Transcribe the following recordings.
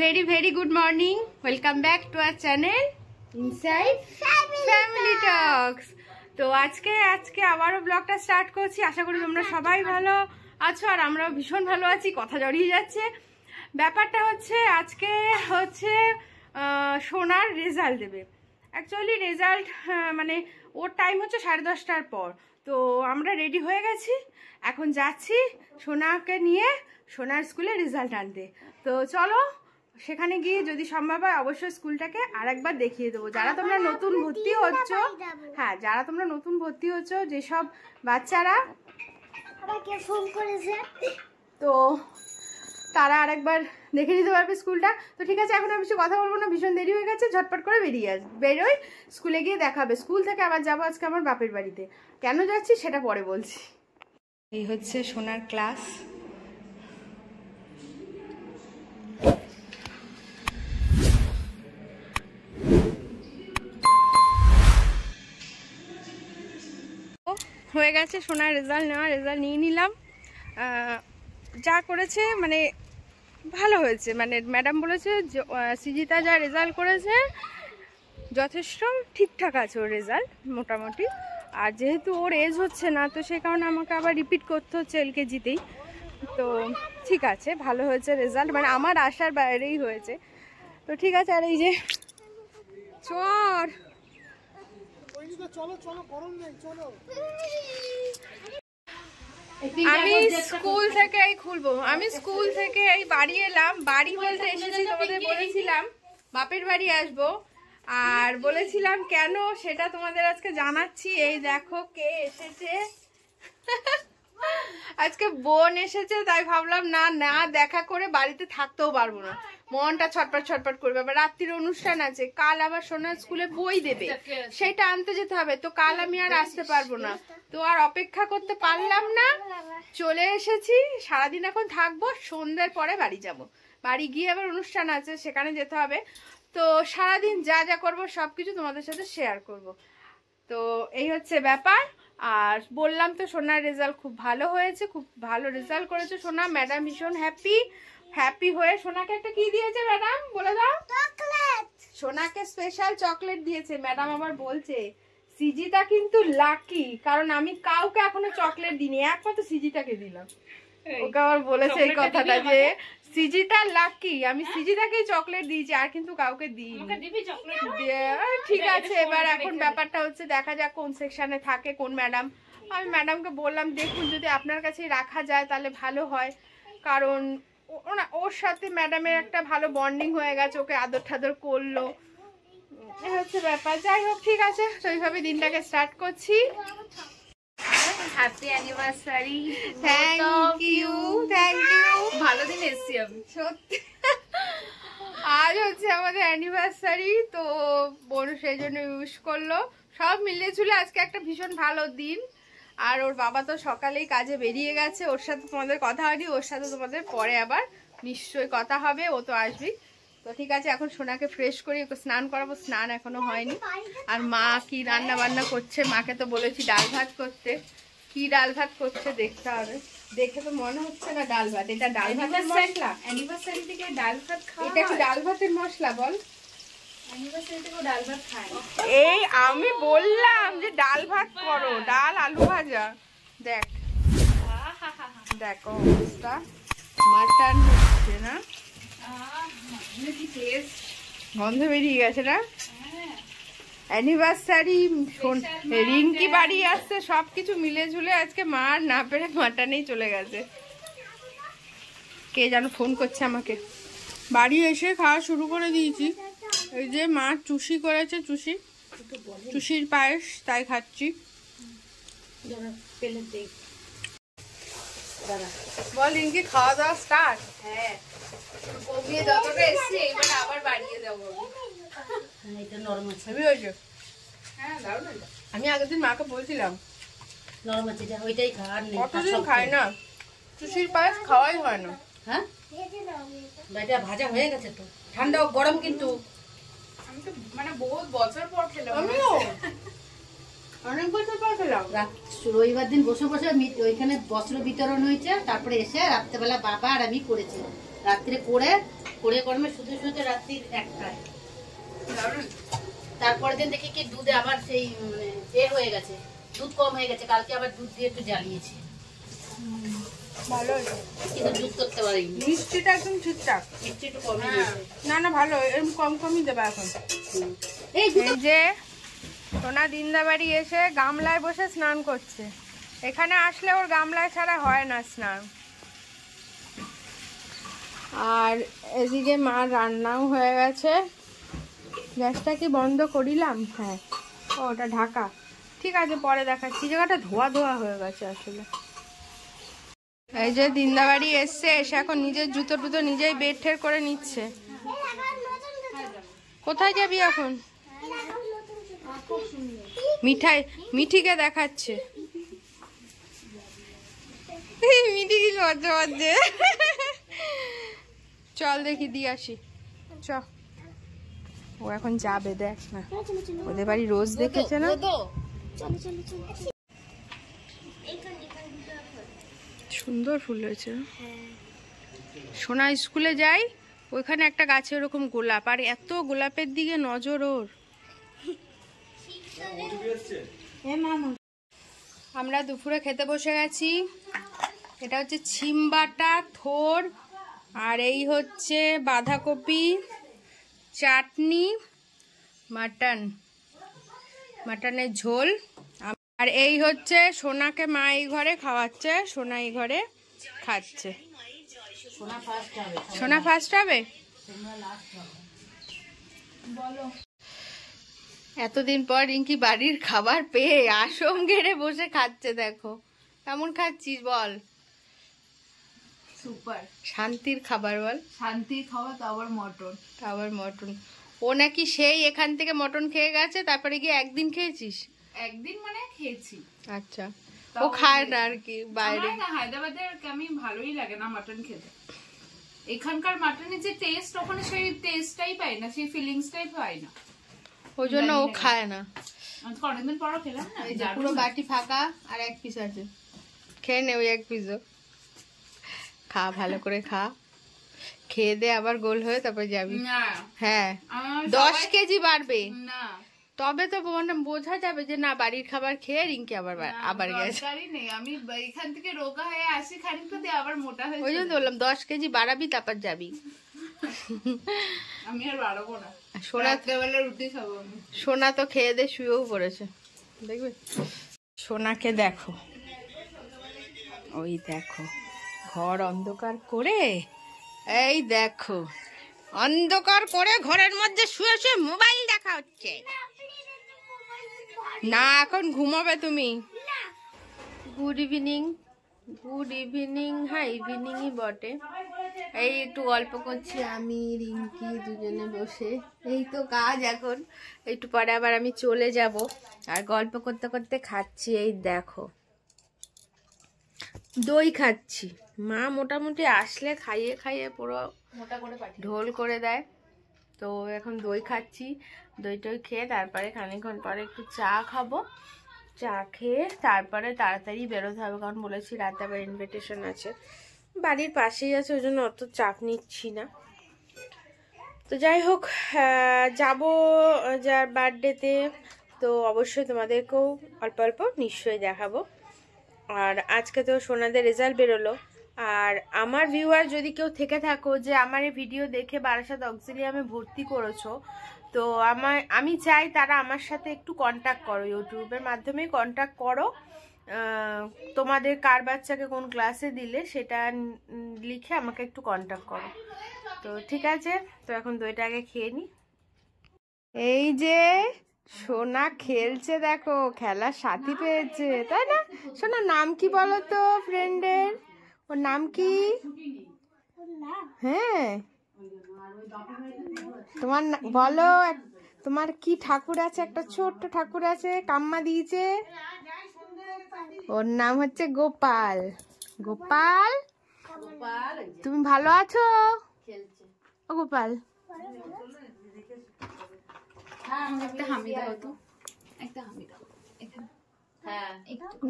Very very good morning welcome back to our channel inside family talks তো আজকে আজকে আবারও ব্লগটা স্টার্ট করছি আশা করি তোমরা আচ্ছা, সবাই আচ্ছা। ভালো আছো আর আমরাও ভীষণ ভালো আছি কথা জড়িয়ে যাচ্ছে ব্যাপারটা হচ্ছে আজকে হচ্ছে সোনার রেজাল্ট দেবে অ্যাকচুয়ালি রেজাল্ট মানে ওর টাইম হচ্ছে সাড়ে দশটার পর তো আমরা রেডি হয়ে গেছি এখন যাচ্ছি সোনাকে নিয়ে সোনার স্কুলে রেজাল্ট আনতে তো চলো সেখানে গিয়ে যদি সম্ভব হয় অবশ্যই স্কুলটাকে আরেকবার দেখিয়ে দেবো যারা তোমরা হ্যাঁ, নতুন ভর্তি হচ্ছ হ্যাঁ যারা তোমরা নতুন ভর্তি হচ্ছ যেসব বাচ্চারা তো তারা আরেকবার দেখে নিতে পারবে স্কুলটা তো ঠিক আছে এখন আমি কিছু কথা বলবো না ভীষণ দেরি হয়ে গেছে ঝটপট করে বেরিয়ে আস বেরোই স্কুলে গিয়ে দেখাবে স্কুল থেকে আবার যাবো আজকে আমার বাপের বাড়িতে কেন যাচ্ছি সেটা পরে বলছি এই হচ্ছে সোনার ক্লাস হয়ে গেছে সোনার রেজাল্ট নেওয়া রেজাল্ট নিয়ে নিলাম যা করেছে মানে ভালো হয়েছে মানে ম্যাডাম বলেছে সিজিতা যা রেজাল্ট করেছে যথেষ্ট ঠিকঠাক আছে ওর রেজাল্ট মোটামুটি আর যেহেতু ওর এজ হচ্ছে না তো সে কারণে আমাকে আবার রিপিট করতে হচ্ছে এলকেজিতেই তো ঠিক আছে ভালো হয়েছে রেজাল্ট মানে আমার আশার বাইরেই হয়েছে তো ঠিক আছে আর এই যে চর আমি স্কুল থেকে এই খুলবো আমি স্কুল থেকে এই বাড়ি এলাম বাড়ি বলতে এসেছি তোমাদের বলেছিলাম বাপের বাড়ি আসবো আর বলেছিলাম কেন সেটা তোমাদের আজকে জানাচ্ছি এই দেখো কে এসেছে আজকে বোন এসেছে তাই ভাবলাম না না দেখা করে বাড়িতে থাকতেও পারবো না মনটা ছটপট ছটপট করবে আবার রাত্রির অনুষ্ঠান আছে কাল আবার সোনার স্কুলে বই দেবে সেটা আনতে যেতে হবে তো কাল আমি আর আসতে পারবো না তো আর অপেক্ষা করতে পারলাম না চলে এসেছি সারাদিন এখন থাকবো সন্ধ্যের পরে বাড়ি যাব। বাড়ি গিয়ে আবার অনুষ্ঠান আছে সেখানে যেতে হবে তো সারাদিন যা যা করব সব কিছু তোমাদের সাথে শেয়ার করব। তো এই হচ্ছে ব্যাপার আর বললাম তো সোনার রেজাল্ট খুব ভালো হয়েছে খুব ভালো রেজাল্ট করেছে সোনা ম্যাডাম ভীষণ হ্যাপি হ্যাপি হয়ে সোনাকে একটা কি দিয়েছে ম্যাডাম বলে দাও চকলেট সোনাকে স্পেশাল চকলেট দিয়েছে ম্যাডাম আবার বলছে সিজিতা কিন্তু লাকি কারণ আমি কাউকে এখনো চকলেট দিইনি একমাত্র সিজিতাকে দিলাম ওকে আবার বলেছে এই কথাটা যে সিজিতা লাকি আমি সিজিতাকেই চকলেট দিয়েছি আর কিন্তু কাউকে দিই ঠিক আছে এবার এখন ব্যাপারটা হচ্ছে দেখা যাক কোন সেকশনে থাকে কোন ম্যাডাম আমি ম্যাডামকে বললাম দেখুন যদি আপনার কাছে রাখা যায় তাহলে ভালো হয় কারণ না ওর সাথে ম্যাডামের একটা ভালো বন্ডিং হয়ে গেছে ওকে আদর ঠাদর করলো হচ্ছে ব্যাপার যাই হোক ঠিক আছে তো দিনটাকে স্টার্ট করছি happy anniversary thank you thank you ভালো দিন এসছি আমি সত্যি আজ হচ্ছে আমাদের অ্যানিভার্সারি তো বোন সেই জন্য ইউজ করলো সব মিলিয়ে ছিল আজকে একটা ভীষণ ভালো দিন আর ওর বাবা তো সকালেই কাজে বেরিয়ে গেছে ওর সাথে তোমাদের কথা হয়নি ওর সাথে তোমাদের পরে আবার নিশ্চয়ই কথা হবে ও তো আসবেই তো ঠিক আছে এখন সোনাকে ফ্রেশ করি ওকে স্নান করাবো স্নান এখনো হয়নি আর মা কি রান্না বান্না করছে মাকে তো বলেছি ডাল ভাত করতে কি ডাল ভাত করছে দেখতে হবে দেখে তো মনে হচ্ছে না ডাল ভাত এটা ডাল ভাতের মশলা অ্যানিভার্সারি থেকে ডাল ভাত খাওয়া এটা কি ডাল ভাতের মশলা বল এই আমি বললাম যে ডাল ভাত করো ডাল আলু ভাজা দেখ দেখো অবস্থা মাটন হচ্ছে না গন্ধ বেরিয়ে গেছে না অ্যানিভার্সারি রিঙ্কি বাড়ি আসছে সব কিছু মিলে ঝুলে আজকে মার না পেরে মাটানেই চলে গেছে কে যেন ফোন করছে আমাকে বাড়ি এসে খাওয়া শুরু করে দিয়েছি এই যে মা চুষি করেছে চুষি চুষির পায়েস তাই খাচ্ছি বল খাওয়া দাওয়া হ্যাঁ। স্টার্ট হ্যাঁ, হ্যাঁ, আমি আগের দিন মাকে বলছিলাম কতদিন খাই না চুষির পায়েস খাওয়াই হয় না হ্যাঁ ভাজা হয়ে গেছে তো ঠান্ডা গরম কিন্তু মানে বহুত বছর পর খেলাম আমিও অনেক বছর পর খেলাম রবিবার দিন বসে বসে ওইখানে বস্ত্র বিতরণ হয়েছে তারপরে এসে রাত্রেবেলা বাবা আর আমি করেছি রাত্রে করে করে কর্মে শুধু শুধু রাত্রি একটায় তারপরের দিন দেখি কি দুধে আবার সেই মানে এ হয়ে গেছে দুধ কম হয়ে গেছে কালকে আবার দুধ দিয়ে একটু জ্বালিয়েছি সোনা দিনদা এসে গামলায় বসে স্নান করছে এখানে আসলে ওর গামলায় ছাড়া হয় না স্নান আর এদিকে মা রান্নাও হয়ে গেছে গ্যাসটা কি বন্ধ করিলাম হ্যাঁ ও ওটা ঢাকা ঠিক আছে পরে দেখাচ্ছি জায়গাটা ধোয়া ধোয়া হয়ে গেছে আসলে এই যে দিন্দাবাড়ি এসছে এসে এখন নিজের জুতো টুতো নিজেই বেড ঠের করে নিচ্ছে কোথায় যাবি এখন মিঠাই মিঠিকে দেখাচ্ছে মিঠি কি লজ্জা চল দেখি দিয়ে আসি চ ও এখন যাবে দেখ না ওদের বাড়ি রোজ দেখেছে না সুন্দর ফুল হয়েছে সোনা স্কুলে যাই ওইখানে একটা গাছে ওরকম গোলাপ আর এত গোলাপের দিকে নজর ওর আমরা দুপুরে খেতে বসে গেছি এটা হচ্ছে ছিম বাটা থোর আর এই হচ্ছে বাঁধাকপি চাটনি মাটন মাটনের ঝোল আর এই হচ্ছে সোনাকে মা এই ঘরে খাওয়াচ্ছে সোনা এই ঘরে খাচ্ছে সোনা ফার্স্ট হবে এতদিন পর রিঙ্কি বাড়ির খাবার পেয়ে আসম ঘেরে বসে খাচ্ছে দেখো কেমন খাচ্ছিস বল শান্তির খাবার বল শান্তির খাবার মটন আবার মটন ও নাকি সেই এখান থেকে মটন খেয়ে গেছে তারপরে গিয়ে একদিন খেয়েছিস একদিন মানে খেয়েছি আচ্ছা ও খায় না আর কি বাইরে না হায়দ্রাবাদে আমি ভালোই লাগে না মাটন খেতে এখানকার মাটনের যে টেস্ট ওখানে সেই টেস্টটাই পাই না সেই ফিলিংসটাই পাই না ওই জন্য ও খায় না অনেকদিন পরও খেলাম না এই পুরো বাটি ফাঁকা আর এক পিস আছে খেয়ে নে ওই এক পিসও খা ভালো করে খা খেয়ে দে আবার গোল হয়ে তারপর যাবি হ্যাঁ দশ কেজি বাড়বে না তবে তো মানে বোঝা যাবে যে না বাড়ির খাবার খেয়ে রিঙ্কি আবার আবার গেছে আমি এখান থেকে রোগা হয়ে আসি খানিক আবার মোটা হয়ে ওই জন্য বললাম দশ কেজি বাড়াবি তারপর যাবি আমি আর বাড়াবো না সোনা তো খেয়ে দিয়ে শুয়েও পড়েছে দেখবে সোনাকে দেখো ওই দেখো ঘর অন্ধকার করে এই দেখো অন্ধকার করে ঘরের মধ্যে শুয়ে শুয়ে মোবাইল দেখা হচ্ছে না এখন ঘুমাবে তুমি গুড ইভিনিং গুড ইভিনিং হ্যাঁ ইভিনিংই বটে এই একটু গল্প করছি আমি রিঙ্কি দুজনে বসে এই তো কাজ এখন একটু পরে আবার আমি চলে যাব আর গল্প করতে করতে খাচ্ছি এই দেখো দই খাচ্ছি মা মোটামুটি আসলে খাইয়ে খাইয়ে পুরো ঢোল করে দেয় তো এখন দই খাচ্ছি দই টই খেয়ে তারপরে খানিক্ষণ পরে একটু চা খাবো চা খেয়ে তারপরে তাড়াতাড়ি বেরোতে হবে কারণ বলেছি রাতে আবার ইনভিটেশন আছে বাড়ির পাশেই আছে ওই জন্য অত চাপ নিচ্ছি না তো যাই হোক যাব যার বার্থডেতে তো অবশ্যই তোমাদেরকেও অল্প অল্প নিশ্চয়ই দেখাবো আর আজকে তো সোনাদের রেজাল্ট বেরোলো আর আমার ভিউয়ার যদি কেউ থেকে থাকো যে আমার এই ভিডিও দেখে বারাসাত অক্সিলিয়ামে ভর্তি করেছো তো আমার আমি চাই তারা আমার সাথে একটু কন্ট্যাক্ট করো ইউটিউবের মাধ্যমে কন্ট্যাক্ট করো তোমাদের কার বাচ্চাকে কোন ক্লাসে দিলে সেটা লিখে আমাকে একটু কন্ট্যাক্ট করো তো ঠিক আছে তো এখন দইটা আগে খেয়ে নি এই যে সোনা খেলছে দেখো খেলার সাথী পেয়েছে তাই না সোনা নাম কি বলো তো ফ্রেন্ডের ওর নাম কি হ্যাঁ তোমার বলো তোমার কি ঠাকুর আছে একটা ছোট্ট ঠাকুর আছে কাম্মা দিয়েছে ওর নাম হচ্ছে গোপাল গোপাল তুমি ভালো আছো ও গোপাল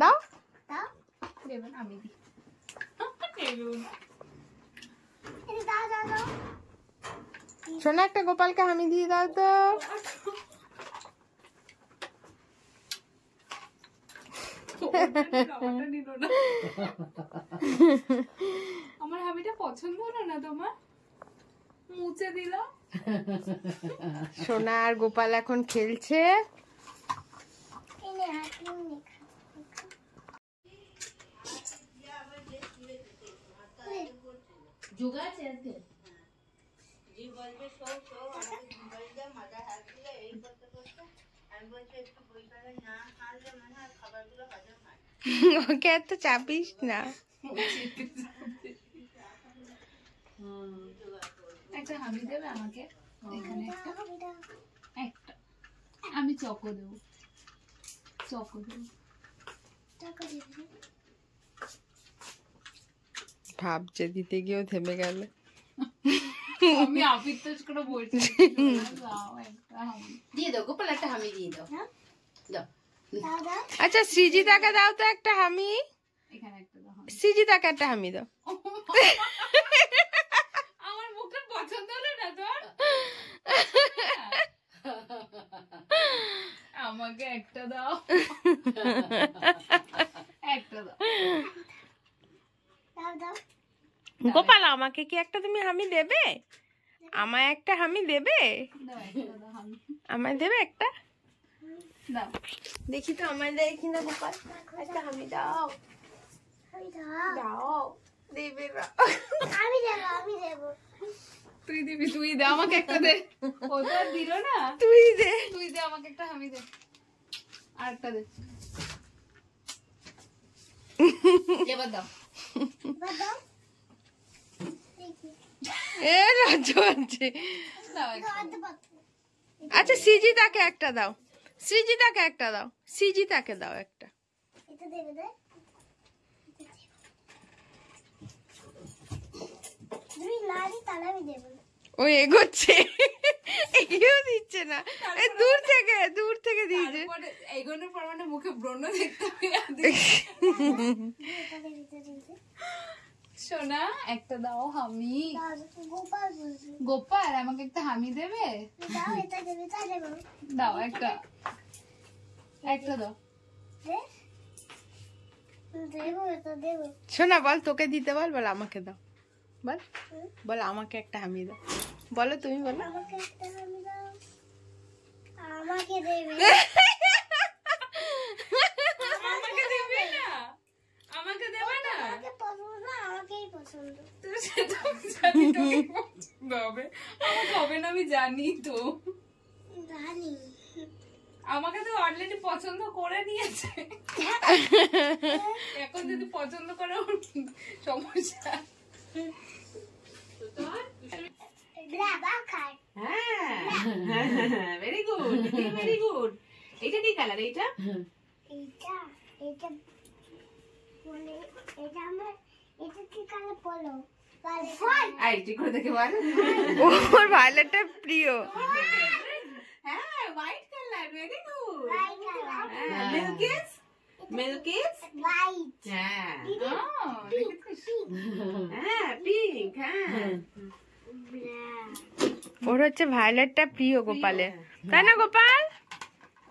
দাও দাও আমি শোনা একটা গোপালকে আমি দিয়ে দাও তো আমার হামিটা পছন্দ হলো না তোমার মুছে দিল সোনা আর গোপাল এখন খেলছে জোগাছে আছে রি বলে সব সব আর দিন যাই মা দাদা এই করতে করতে আমবচে একটু বইলা না খালি মহান খবর গুলো হাজার ভাই ওকে এত চাপিস না হ্যাঁ একটা হবি দে আমাকে এখানে একটা একটা আমি চকো দেব চকো দেব টাকা দিবি ভাবছে দিতে গিয়েও থেমে গেল আমি একটা হ্যাঁ? দাও আচ্ছা সৃজিতাকে দাও তো একটা হামি সৃজিতাকে একটা হামি দাও আমার মুখে পছন্দ হলো না তোর আমাকে একটা দাও একটা দাও গোপাল আমাকে কি একটা তুমি হামি দেবে আমায় একটা হামি দেবে আমায় দেবে একটা দেখি তো আমায় দেয় কিনা গোপাল একটা হামি দাও দাও দেবে আমি আমি দেব তুই দিবি তুই দে আমাকে একটা দে ও তো দিল না তুই দে তুই দে আমাকে একটা হামি দে আর একটা দে এবার দাও এ রাজু আছে আচ্ছা সৃজিতাকে একটা দাও সৃজিতাকে একটা দাও সৃজিতাকে দাও একটা দুই লারি তালা দেবো ও এগোচ্ছে এগিয়েও দিচ্ছে না দূর থেকে দূর থেকে দিয়েছে এগোনোর পর মানে মুখে ব্রণ দেখতে সোনা একটা দাও হামি গোপাল আমাকে একটা হামি দেবে দাও একটা একটা দাও শোনা বল তোকে দিতে বল বল আমাকে দাও বল বল আমাকে একটা হামি দাও বলো তুমি বলো আমাকে দেবে না আমি জানি তো জানি আমাকে তো অলরেডি পছন্দ করে নিয়েছে এখন যদি পছন্দ করে সমস্যা ভেরি হ্যাঁ, মানে প্রিয় হ্যাঁ white colour very good milk is milk is white হ্যাঁ হ্যাঁ পিঙ্ক হ্যাঁ ওর হচ্ছে ভায়োলেটটা প্রিয় গোপালে তাই না গোপাল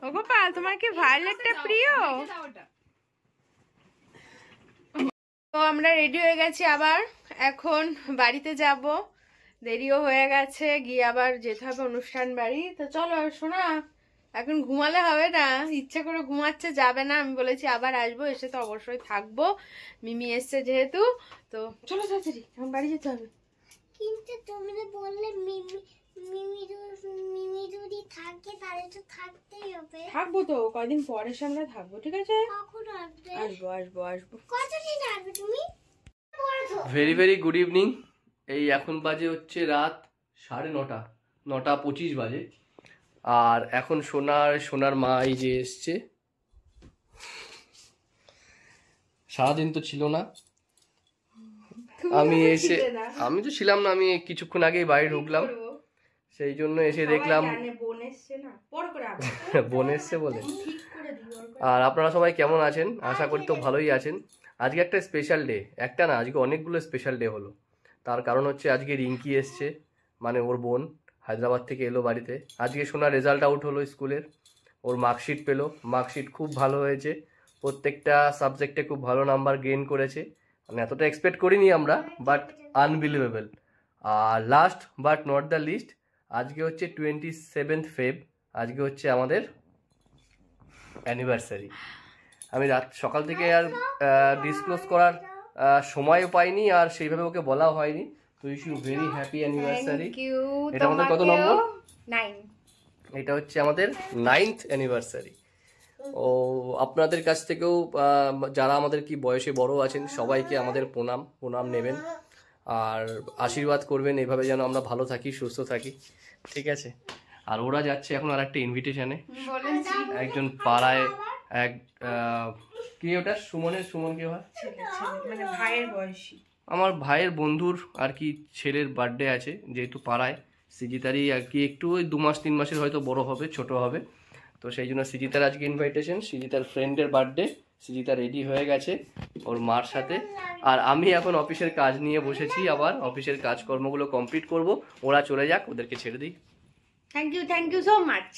ও গোপাল তোমার কি ভায়োলেটটা প্রিয় তো আমরা রেডি হয়ে গেছি আবার এখন বাড়িতে যাব দেরিও হয়ে গেছে গিয়ে আবার যেতে হবে অনুষ্ঠান বাড়ি তো চলো শোনা এখন ঘুমালে হবে না ইচ্ছে করে ঘুমাচ্ছে যাবে না আমি বলেছি আবার আসবো এসে তো অবশ্যই থাকবো মিমি এসছে যেহেতু তো চলো চাচারি এখন বাড়ি যেতে হবে কিন্তু তুমি বললে মিমি থাকবো তো পরে সামনে থাকবো ঠিক আছে ভেরি ভেরি গুড ইভিনিং এই এখন বাজে হচ্ছে রাত সাড়ে নটা নটা পঁচিশ বাজে আর এখন সোনার সোনার মা এই যে এসছে সারাদিন তো ছিল না আমি এসে আমি তো ছিলাম না আমি কিছুক্ষণ আগেই বাড়ি ঢুকলাম সেই জন্য এসে দেখলাম বোন এসছে বলে আর আপনারা সবাই কেমন আছেন হ্যাঁ, আশা করি তো ভালোই আছেন আজকে একটা স্পেশাল ডে একটা না আজকে অনেকগুলো স্পেশাল ডে হলো তার কারণ হচ্ছে আজকে রিঙ্কি এসছে মানে ওর বোন হায়দ্রাবাদ থেকে এলো বাড়িতে আজকে শোনা রেজাল্ট আউট হলো স্কুলের ওর মার্কশিট পেলো মার্কশিট খুব ভালো হয়েছে প্রত্যেকটা সাবজেক্টে খুব ভালো নাম্বার গেইন করেছে মানে এতটা এক্সপেক্ট করিনি আমরা বাট আনবিলিভেবল আর last but not the least আজকে হচ্ছে টোয়েন্টি সেভেন্থ ফেব আজকে হচ্ছে আমাদের অ্যানিভার্সারি আমি রাত সকাল থেকে আর ডিসক্লোজ করার সময়ও পাইনি আর সেইভাবে ওকে বলাও হয়নি তো ইউ ভেরি হ্যাপি অ্যানিভার্সারি এটা আমাদের কত নম্বর 9 এটা হচ্ছে আমাদের 9th অ্যানিভার্সারি ও আপনাদের কাছ থেকেও যারা আমাদের কি বয়সে বড় আছেন সবাইকে আমাদের প্রণাম প্রণাম নেবেন আর আশীর্বাদ করবেন এভাবে যেন আমরা ভালো থাকি সুস্থ থাকি ঠিক আছে আর ওরা যাচ্ছে এখন আর একটা ইনভিটেশনে একজন পাড়ায় এক কি ওটা সুমনের সুমন কে হয় ভাইয়ের বয়সী আমার ভাইয়ের বন্ধুর আর কি ছেলের বার্থডে আছে যেহেতু পাড়ায় সিজিতারই আর কি একটু ওই দু মাস তিন মাসের হয়তো বড় হবে ছোট হবে তো সেই জন্য সিজিতার আজকে ইনভাইটেশন সিজিতার ফ্রেন্ডের বার্থডে সিজিতা রেডি হয়ে গেছে ওর মার সাথে আর আমি এখন অফিসের কাজ নিয়ে বসেছি আবার অফিসের কাজকর্মগুলো কমপ্লিট করব ওরা চলে যাক ওদেরকে ছেড়ে দিই thank you thank you so much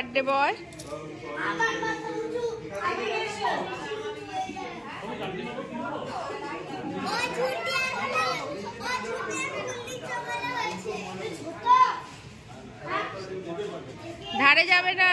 birthday boy ধারে যাবে না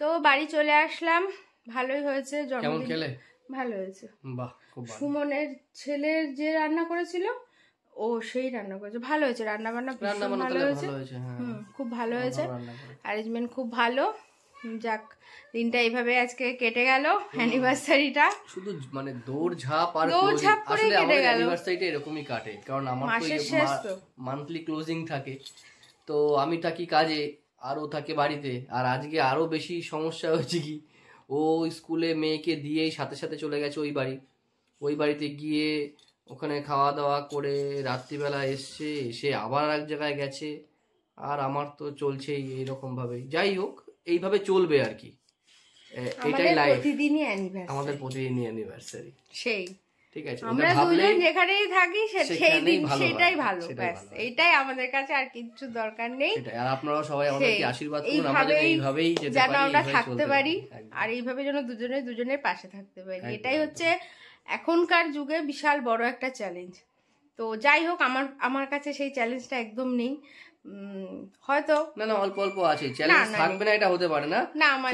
তো বাড়ি চলে আসলাম ভালোই হয়েছে জন্মদিন ভালো হয়েছে সুমনের ছেলের যে রান্না করেছিল ও সেই রান্না করেছে ভালো হয়েছে রান্না বান্না ভালো হয়েছে হ্যাঁ। খুব ভালো হয়েছে অ্যারেঞ্জমেন্ট খুব ভালো যাক দিনটা এইভাবে আজকে কেটে গেল অ্যানিভার্সারিটা শুধু মানে দৌড়ঝাঁপ আর দৌড়ঝাঁপ করে কেটে গেল অ্যানিভার্সারিটা এরকমই কাটে কারণ আমার মাসের শেষ তো মান্থলি ক্লোজিং থাকে তো আমি থাকি কাজে আরও থাকে বাড়িতে আর আজকে আরও বেশি সমস্যা হয়েছে কি ও স্কুলে মেয়েকে দিয়েই সাথে সাথে চলে গেছে ওই বাড়ি ওই বাড়িতে গিয়ে ওখানে খাওয়া দাওয়া করে রাত্রিবেলা এসছে এসে আবার এক জায়গায় গেছে আর আমার তো চলছেই এইরকমভাবে যাই হোক এইভাবে চলবে আর কি এটাই লাইফ আমাদের প্রতিদিনই অ্যানিভার্সারি সেই ঠিক আছে আমরা দুজন যেখানেই থাকি সেই দিন সেটাই ভালো এটাই আমাদের কাছে আর কিছু দরকার নেই আর আপনারা সবাই আমাদেরকে আশীর্বাদ করুন আমরা এইভাবেই আমরা থাকতে পারি আর এইভাবে যেন দুজনে দুজনের পাশে থাকতে পারি এটাই হচ্ছে এখনকার যুগে বিশাল বড় একটা চ্যালেঞ্জ তো যাই হোক আমার আমার কাছে সেই চ্যালেঞ্জটা একদম নেই হয়তো না না অল্প অল্প আছে চ্যালেঞ্জ থাকবে না এটা হতে পারে না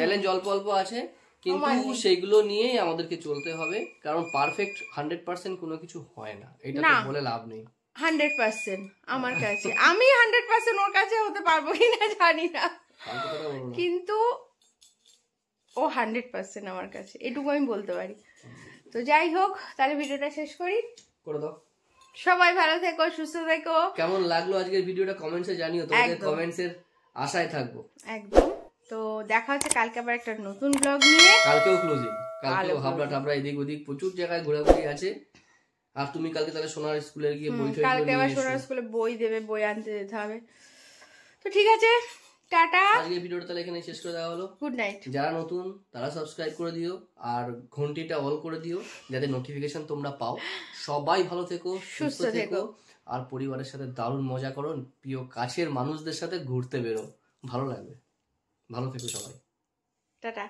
চ্যালেঞ্জ মানে অল্প অল্প আছে কিন্তু oh সেগুলো নিয়েই আমাদেরকে চলতে হবে কারণ পারফেক্ট হান্ড্রেড পার্সেন্ট কোনো কিছু হয় না এটা বলে লাভ নেই হান্ড্রেড পার্সেন্ট আমার কাছে আমি হান্ড্রেড পার্সেন্ট ওর কাছে হতে পারবো কিনা জানি না কিন্তু ও হান্ড্রেড পার্সেন্ট আমার কাছে এটুকু আমি বলতে পারি তো যাই হোক তাহলে ভিডিওটা শেষ করি করে দাও সবাই ভালো থেকো সুস্থ থেকো কেমন লাগলো আজকের ভিডিওটা কমেন্টসে জানিও তোমাদের কমেন্টসের আশায় থাকবো একদম তো দেখা হচ্ছে কালকে আবার একটা নতুন ব্লগ নিয়ে কালকেও ক্লোজিং কালকেও হাবড়া টাবড়া এদিক ওদিক প্রচুর জায়গায় ঘোরাঘুরি আছে আর তুমি কালকে তাহলে সোনার স্কুলে গিয়ে বই কালকে আবার সোনার স্কুলে বই দেবে বই আনতে যেতে হবে তো ঠিক আছে টাটা আজকে ভিডিওটা তাহলে এখানে শেষ করে দেওয়া হলো গুড নাইট যারা নতুন তারা সাবস্ক্রাইব করে দিও আর ঘন্টিটা অল করে দিও যাতে নোটিফিকেশন তোমরা পাও সবাই ভালো থেকো সুস্থ থেকো আর পরিবারের সাথে দারুণ মজা করো প্রিয় কাছের মানুষদের সাথে ঘুরতে বেরো ভালো লাগবে ভালো থেকো সবাই টাটা